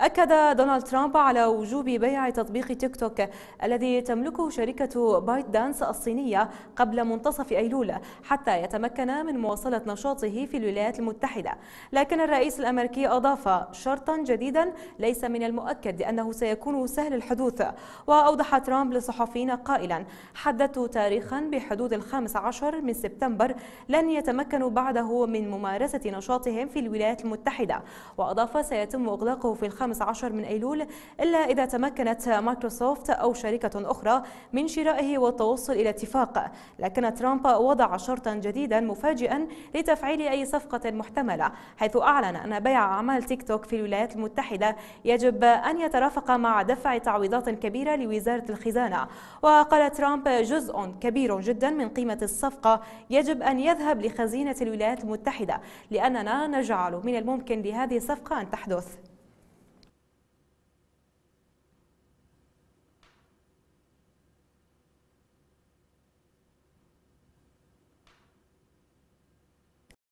أكد دونالد ترامب على وجوب بيع تطبيق تيك توك الذي تملكه شركة بايت دانس الصينية قبل منتصف أيلول حتى يتمكن من مواصلة نشاطه في الولايات المتحدة لكن الرئيس الأمريكي أضاف شرطا جديدا ليس من المؤكد أنه سيكون سهل الحدوث وأوضح ترامب للصحفيين قائلا حددت تاريخا بحدود الخامس عشر من سبتمبر لن يتمكنوا بعده من ممارسة نشاطهم في الولايات المتحدة وأضاف سيتم إغلاقه في الخامس الخامس عشر من أيلول إلا إذا تمكنت مايكروسوفت أو شركة أخرى من شرائه والتوصل إلى اتفاق لكن ترامب وضع شرطا جديدا مفاجئا لتفعيل أي صفقة محتملة حيث أعلن أن بيع أعمال تيك توك في الولايات المتحدة يجب أن يترافق مع دفع تعويضات كبيرة لوزارة الخزانة وقال ترامب جزء كبير جدا من قيمة الصفقة يجب أن يذهب لخزينة الولايات المتحدة لأننا نجعل من الممكن لهذه الصفقة أن تحدث